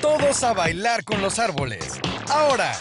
Todos a bailar con los árboles. Ahora.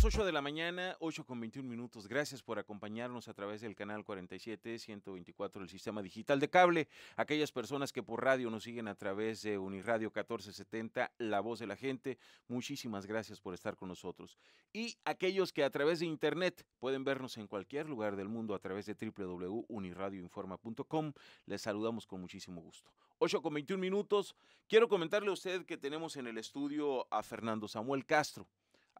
8 de la mañana, 8 con 21 minutos. Gracias por acompañarnos a través del canal 47 124 del sistema digital de cable. Aquellas personas que por radio nos siguen a través de Uniradio 1470, La Voz de la Gente, muchísimas gracias por estar con nosotros. Y aquellos que a través de internet pueden vernos en cualquier lugar del mundo a través de www.uniradioinforma.com, les saludamos con muchísimo gusto. 8 con 21 minutos. Quiero comentarle a usted que tenemos en el estudio a Fernando Samuel Castro.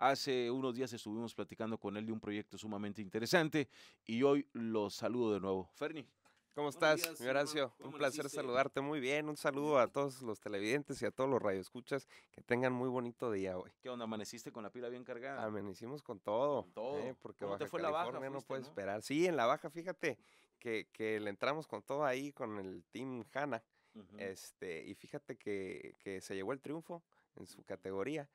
Hace unos días estuvimos platicando con él de un proyecto sumamente interesante y hoy lo saludo de nuevo. Ferni. ¿Cómo estás, mi Horacio? un placer saludarte muy bien. Un saludo a todos los televidentes y a todos los radioescuchas. Que tengan muy bonito día hoy. ¿Qué onda? ¿Amaneciste con la pila bien cargada? Amanecimos con todo. todo. ¿eh? Porque ¿Cómo fue la baja? no puede esperar. Sí, en la baja, fíjate que, le entramos con todo ahí con el Team Hanna. este, y fíjate que, que se llevó el triunfo en su categoría.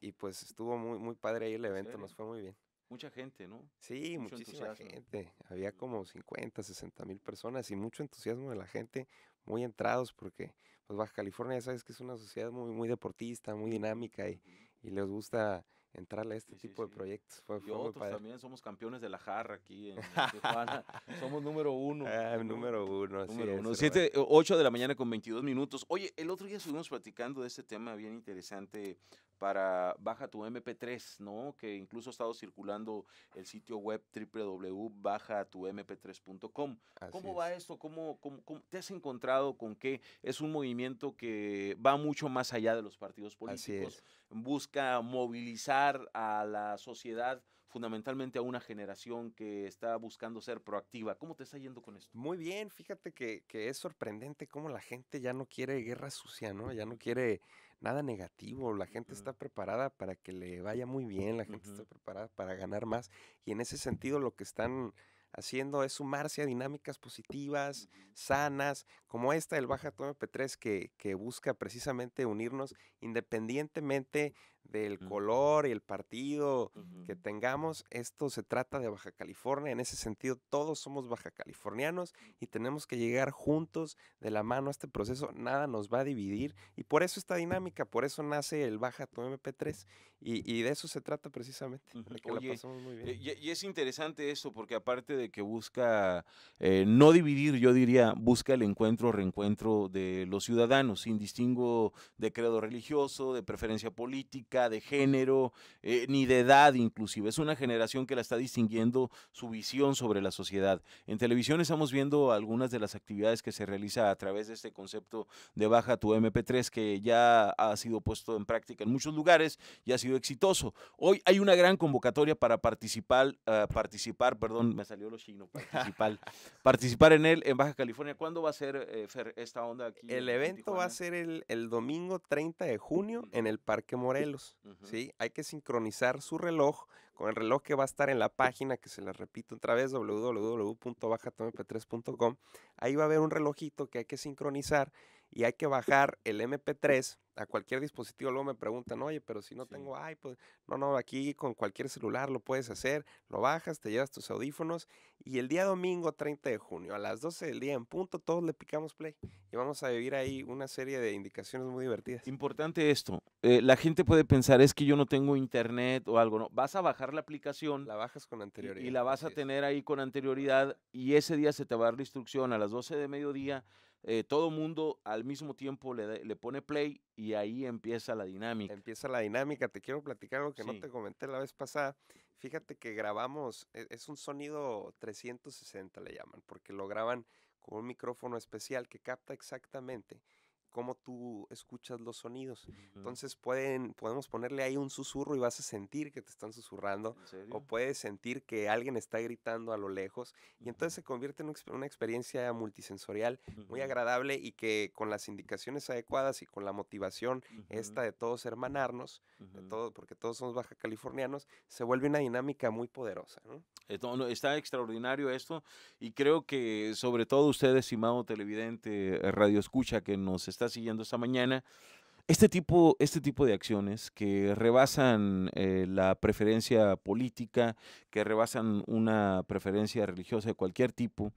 Y, pues estuvo muy, muy padre ahí el evento, nos fue muy bien. Mucha gente, ¿no? Sí, muchísima gente. Había como 50, 60 mil personas y mucho entusiasmo de la gente, muy entrados, porque pues Baja California ya sabes que es una sociedad muy, muy deportista, muy dinámica y, les gusta entrar a este tipo de proyectos. también somos campeones de la jarra aquí en, Tijuana. somos número uno. Ah, número uno, número Siete, ocho de la mañana con 22 minutos. Oye, el otro día estuvimos platicando de este tema bien interesante, para Baja tu MP3, ¿no? Que incluso ha estado circulando el sitio web www.bajatump3.com. ¿Cómo va esto? ¿Cómo, te has encontrado con que es un movimiento que va mucho más allá de los partidos políticos? Busca movilizar a la sociedad fundamentalmente a una generación que está buscando ser proactiva. ¿Cómo te está yendo con esto? Muy bien, fíjate que, es sorprendente cómo la gente ya no quiere guerra sucia, ¿no? Ya no quiere nada negativo, la gente está preparada para que le vaya muy bien, la gente está preparada para ganar más y en ese sentido lo que están haciendo es sumarse a dinámicas positivas, sanas, como esta del Baja Tome P3 que, que busca precisamente unirnos independientemente del color y el partido que tengamos. Esto se trata de Baja California. En ese sentido, todos somos baja californianos y tenemos que llegar juntos de la mano a este proceso. Nada nos va a dividir y por eso esta dinámica, por eso nace el Baja tu MP3 y, de eso se trata precisamente, eh, Y, es interesante eso porque aparte de que busca eh, no dividir, yo diría, busca el encuentro, reencuentro de los ciudadanos, sin distingo de credo religioso, de preferencia política de género, eh, ni de edad inclusive. Es una generación que la está distinguiendo su visión sobre la sociedad. En televisión estamos viendo algunas de las actividades que se realiza a través de este concepto de baja tu MP3 que ya ha sido puesto en práctica en muchos lugares y ha sido exitoso. Hoy hay una gran convocatoria para participar, eh, participar, perdón, me salió lo chino, participar, participar en él en Baja California. ¿Cuándo va a ser, eh, esta onda aquí? El evento va a ser el, el domingo 30 de junio en el Parque Morelos. Hay que sincronizar su reloj con el reloj que va a estar en la página, que se la repito otra vez, www.bajatomp3.com. Ahí va a haber un relojito que hay que sincronizar y hay que bajar el MP3 a cualquier dispositivo. Luego me preguntan, oye, pero si no tengo tengo iPod, no, no, aquí con cualquier celular lo puedes hacer, lo bajas, te llevas tus audífonos y el día domingo 30 de junio a las 12 del día en punto todos le picamos play y vamos a vivir ahí una serie de indicaciones muy divertidas. Importante esto, eh, la gente puede pensar es que yo no tengo internet o algo, no, vas a bajar la aplicación. La bajas con anterioridad. Y, y la vas a tener ahí con anterioridad y ese día se te va a dar la instrucción a las 12 de mediodía eh, todo mundo al mismo tiempo le, le, pone play y ahí empieza la dinámica. Empieza la dinámica. Te quiero platicar algo que no te comenté la vez pasada. Fíjate que grabamos, e, es un sonido 360 le llaman, porque lo graban con un micrófono especial que capta exactamente cómo tú escuchas los sonidos. Entonces pueden, podemos ponerle ahí un susurro y vas a sentir que te están susurrando o puedes sentir que alguien está gritando a lo lejos y entonces se convierte en una experiencia multisensorial muy agradable y que con las indicaciones adecuadas y con la motivación esta de todos hermanarnos, de todo, porque todos somos baja californianos, se vuelve una dinámica muy poderosa. Está extraordinario esto y creo que sobre todo ustedes, estimado televidente, eh, radio escucha que nos está siguiendo esta mañana. Este tipo, este tipo de acciones que rebasan eh, la preferencia política, que rebasan una preferencia religiosa de cualquier tipo,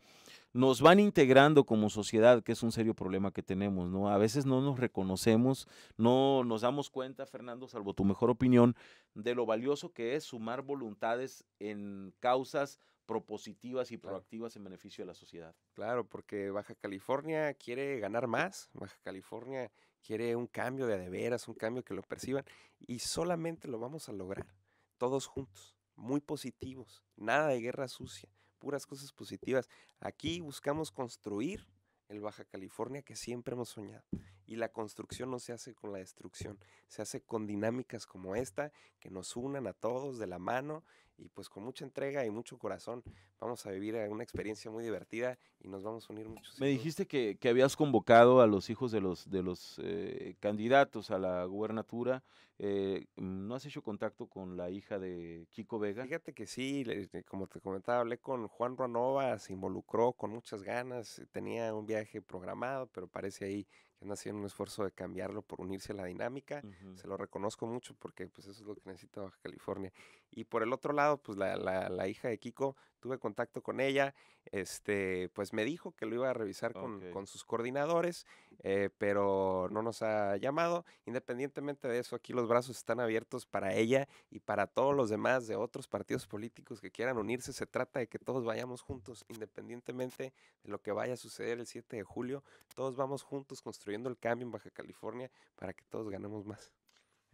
nos van integrando como sociedad, que es un serio problema que tenemos, ¿no? A veces no nos reconocemos, no nos damos cuenta, Fernando, salvo tu mejor opinión, de lo valioso que es sumar voluntades en causas propositivas y proactivas en beneficio de la sociedad. Claro, porque Baja California quiere ganar más, Baja California quiere un cambio de veras, un cambio que lo perciban y solamente lo vamos a lograr todos juntos, muy positivos, nada de guerra sucia, puras cosas positivas. Aquí buscamos construir el Baja California que siempre hemos soñado y la construcción no se hace con la destrucción, se hace con dinámicas como esta que nos unan a todos de la mano y pues con mucha entrega y mucho corazón vamos a vivir eh, una experiencia muy divertida y nos vamos a unir muchos. Me dijiste que, habías convocado a los hijos de los, de los eh, candidatos a la gubernatura. Eh, ¿No has hecho contacto con la hija de Kiko Vega? Fíjate que sí, como te comentaba, hablé con Juan Ronova, se involucró con muchas ganas, tenía un viaje programado, pero parece ahí que anda haciendo un esfuerzo de cambiarlo por unirse a la dinámica. Se lo reconozco mucho porque pues eso es lo que necesita Baja California. Y por el otro lado, pues la, la, la hija de Kiko tuve contacto con ella, este, pues me dijo que lo iba a revisar con, sus coordinadores, eh, pero no nos ha llamado. Independientemente de eso, aquí los brazos están abiertos para ella y para todos los demás de otros partidos políticos que quieran unirse. Se trata de que todos vayamos juntos, independientemente de lo que vaya a suceder el 7 de julio. Todos vamos juntos construyendo el cambio en Baja California para que todos ganemos más.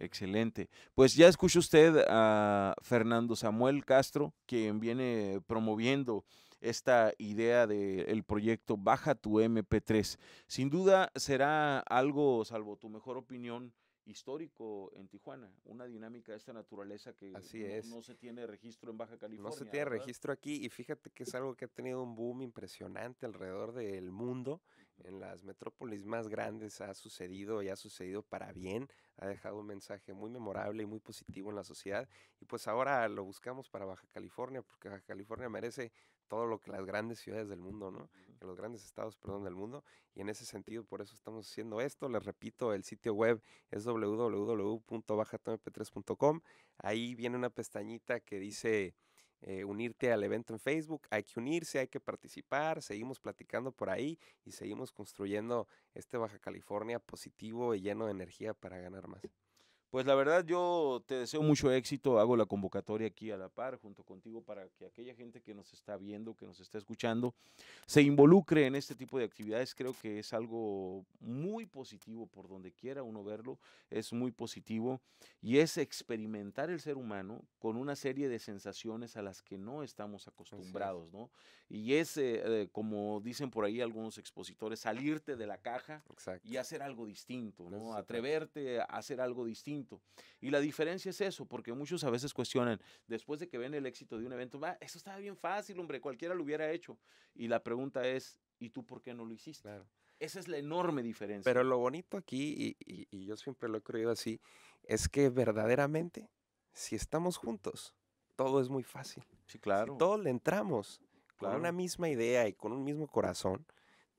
Excelente. Pues ya escucha usted a Fernando Samuel Castro, quien viene promoviendo esta idea del proyecto Baja tu MP3. Sin duda será algo, salvo tu mejor opinión, histórico en Tijuana, una dinámica de esta naturaleza que no, se tiene registro en Baja California. No se tiene registro aquí y fíjate que es algo que ha tenido un boom impresionante alrededor del mundo en las metrópolis más grandes ha sucedido y ha sucedido para bien, ha dejado un mensaje muy memorable y muy positivo en la sociedad y pues ahora lo buscamos para Baja California porque Baja California merece todo lo que las grandes ciudades del mundo, ¿no? los grandes estados, perdón, del mundo y en ese sentido por eso estamos haciendo esto, les repito, el sitio web es www.bajatmp3.com, ahí viene una pestañita que dice eh, unirte al evento en Facebook. Hay que unirse, hay que participar, seguimos platicando por ahí y seguimos construyendo este Baja California positivo y lleno de energía para ganar más pues la verdad yo te deseo mucho éxito, hago la convocatoria aquí a la par junto contigo para que aquella gente que nos está viendo, que nos está escuchando, se involucre en este tipo de actividades. Creo que es algo muy positivo por donde quiera uno verlo, es muy positivo y es experimentar el ser humano con una serie de sensaciones a las que no estamos acostumbrados, ¿no? Y es, eh, eh, como dicen por ahí algunos expositores, salirte de la caja y hacer algo distinto, ¿no? Atreverte a hacer algo distinto y la diferencia es eso, porque muchos a veces cuestionan, después de que ven el éxito de un evento, eso estaba bien fácil, hombre, cualquiera lo hubiera hecho. Y la pregunta es, ¿y tú por qué no lo hiciste? Esa es la enorme diferencia. Pero lo bonito aquí, y, yo siempre lo he creído así, es que verdaderamente, si estamos juntos, todo es muy fácil. Sí, claro. Si todos le entramos con una misma idea y con un mismo corazón,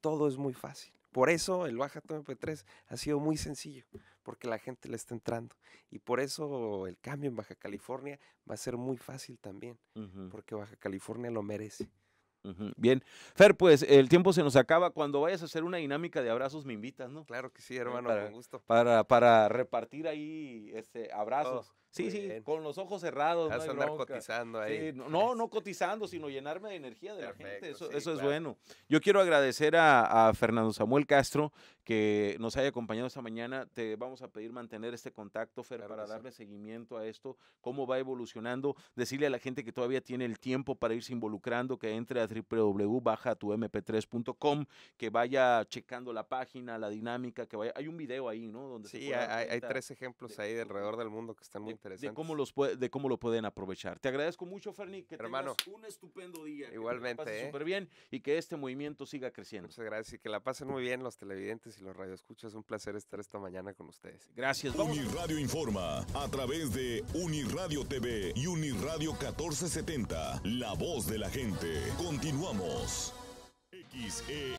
todo es muy fácil. Por eso el Baja MP3 ha sido muy sencillo, porque la gente le está entrando. Y por eso el cambio en Baja California va a ser muy fácil también, porque Baja California lo merece. Bien. Fer, pues el tiempo se nos acaba. Cuando vayas a hacer una dinámica de abrazos, me invitas, ¿no? Claro que sí, eh, hermano, con gusto. Para, para repartir ahí este, abrazos. Sí, sí, con los ojos cerrados. no cotizando no, no cotizando, sino llenarme de energía de la gente. Eso, eso es bueno. Yo quiero agradecer a, Fernando Samuel Castro que nos haya acompañado esta mañana. Te vamos a pedir mantener este contacto, Fer, para darle seguimiento a esto, cómo va evolucionando. Decirle a la gente que todavía tiene el tiempo para irse involucrando, que entre a mp 3com que vaya checando la página, la dinámica, que vaya. Hay un video ahí, ¿no? Donde sí, hay, tres ejemplos ahí de alrededor del mundo que están muy de cómo, los de cómo lo pueden aprovechar. Te agradezco mucho, Ferni, que Hermano, tengas un estupendo día. Igualmente. Que ¿eh? súper bien y que este movimiento siga creciendo. Muchas gracias y que la pasen muy bien los televidentes y los radioescuchas. Un placer estar esta mañana con ustedes. Gracias. Vamos. Uniradio Informa a través de Uniradio TV y Uniradio 1470. La voz de la gente. Continuamos. XE